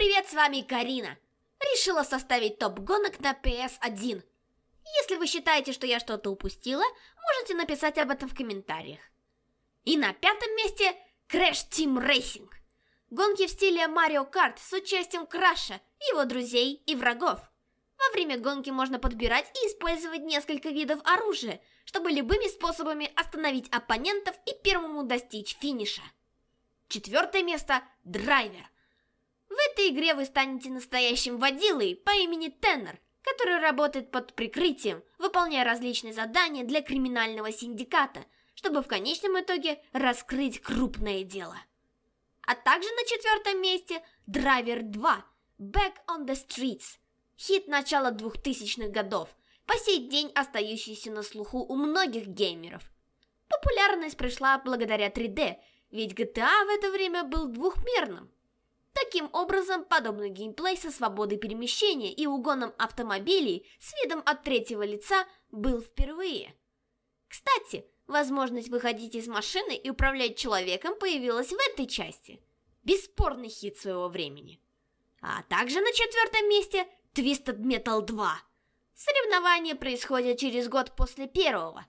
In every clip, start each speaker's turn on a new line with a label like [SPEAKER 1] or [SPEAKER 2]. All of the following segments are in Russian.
[SPEAKER 1] привет, с вами Карина. Решила составить топ гонок на PS1. Если вы считаете, что я что-то упустила, можете написать об этом в комментариях. И на пятом месте Crash Team Racing. Гонки в стиле Mario Kart с участием Краша, его друзей и врагов. Во время гонки можно подбирать и использовать несколько видов оружия, чтобы любыми способами остановить оппонентов и первому достичь финиша. Четвертое место – драйвер – этой игре вы станете настоящим водилой по имени Теннер, который работает под прикрытием, выполняя различные задания для криминального синдиката, чтобы в конечном итоге раскрыть крупное дело. А также на четвертом месте Driver 2 Back on the Streets, хит начала 2000-х годов, по сей день остающийся на слуху у многих геймеров. Популярность пришла благодаря 3D, ведь GTA а в это время был двухмерным, Таким образом, подобный геймплей со свободой перемещения и угоном автомобилей с видом от третьего лица был впервые. Кстати, возможность выходить из машины и управлять человеком появилась в этой части. Бесспорный хит своего времени. А также на четвертом месте Twisted Metal 2. Соревнования происходят через год после первого.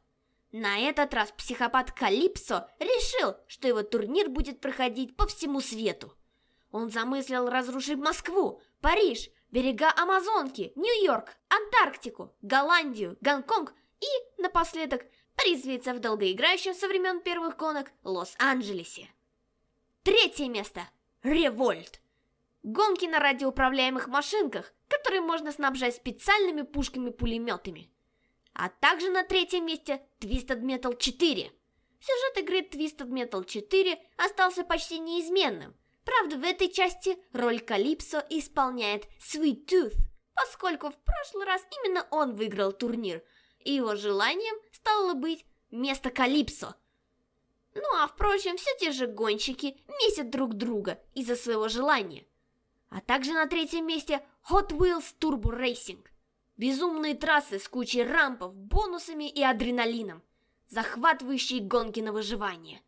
[SPEAKER 1] На этот раз психопат Калипсо решил, что его турнир будет проходить по всему свету. Он замыслил разрушить Москву, Париж, берега Амазонки, Нью-Йорк, Антарктику, Голландию, Гонконг и, напоследок, призвиться в долгоиграющем со времен первых гонок Лос-Анджелесе. Третье место. Револьт. Гонки на радиоуправляемых машинках, которые можно снабжать специальными пушками-пулеметами. А также на третьем месте Twisted Metal 4. Сюжет игры Twisted Metal 4 остался почти неизменным, Правда, в этой части роль Калипсо исполняет Sweet Tooth, поскольку в прошлый раз именно он выиграл турнир, и его желанием стало быть место Калипсо. Ну а впрочем, все те же гонщики месят друг друга из-за своего желания. А также на третьем месте Hot Wheels Turbo Racing. Безумные трассы с кучей рампов, бонусами и адреналином. Захватывающие гонки на выживание.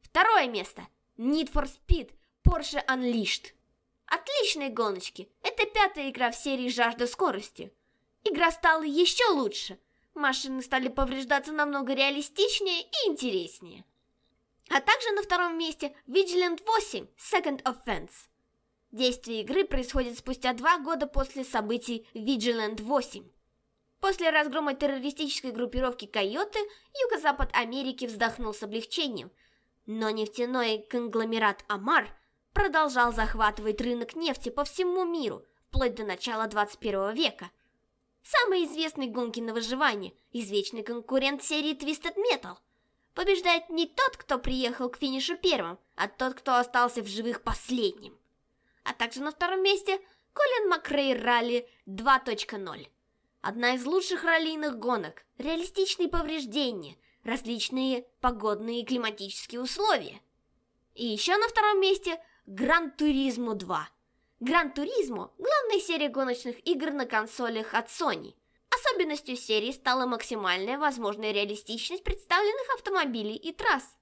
[SPEAKER 1] Второе место. Need for Speed Porsche Unleashed. Отличные гоночки. Это пятая игра в серии «Жажда скорости». Игра стала еще лучше. Машины стали повреждаться намного реалистичнее и интереснее. А также на втором месте Vigilant 8 Second Offense. Действие игры происходит спустя два года после событий Vigilant 8. После разгрома террористической группировки «Койоты» юго-запад Америки вздохнул с облегчением, но нефтяной конгломерат «Амар» продолжал захватывать рынок нефти по всему миру, вплоть до начала 21 века. Самый известный гонки на выживание, извечный конкурент серии Twisted Metal. Побеждает не тот, кто приехал к финишу первым, а тот, кто остался в живых последним. А также на втором месте Колин Макрей Ралли 2.0. Одна из лучших раллийных гонок, реалистичные повреждения, различные погодные и климатические условия. И еще на втором месте Гран Туризмо 2. Гран Туризмо – главная серия гоночных игр на консолях от Sony. Особенностью серии стала максимальная возможная реалистичность представленных автомобилей и трасс.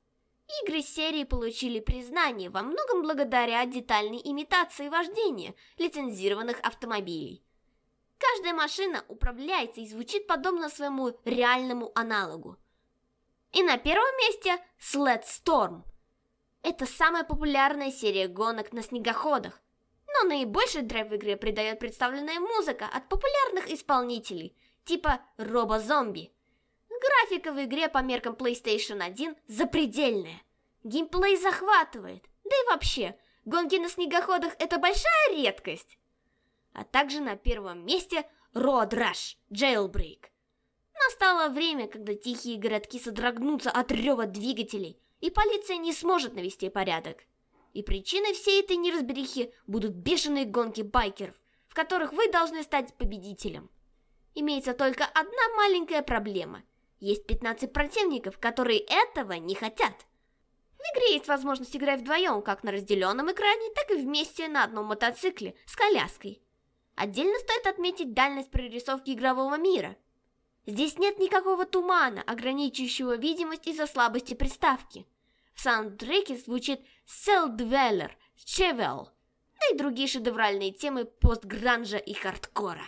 [SPEAKER 1] Игры серии получили признание во многом благодаря детальной имитации вождения лицензированных автомобилей. Каждая машина управляется и звучит подобно своему реальному аналогу. И на первом месте Sled Storm – это самая популярная серия гонок на снегоходах. Но наибольший драйв в игре придает представленная музыка от популярных исполнителей, типа робо-зомби. Графика в игре по меркам PlayStation 1 запредельная. Геймплей захватывает. Да и вообще, гонки на снегоходах это большая редкость. А также на первом месте Road Rush Jailbreak. Настало время, когда тихие городки содрогнутся от рева двигателей – и полиция не сможет навести порядок. И причиной всей этой неразберихи будут бешеные гонки байкеров, в которых вы должны стать победителем. Имеется только одна маленькая проблема. Есть 15 противников, которые этого не хотят. В игре есть возможность играть вдвоем, как на разделенном экране, так и вместе на одном мотоцикле с коляской. Отдельно стоит отметить дальность прорисовки игрового мира – Здесь нет никакого тумана, ограничивающего видимость из-за слабости приставки. В саундтреке звучит «Селдвеллер», «Чевел», да и другие шедевральные темы постгранжа и хардкора.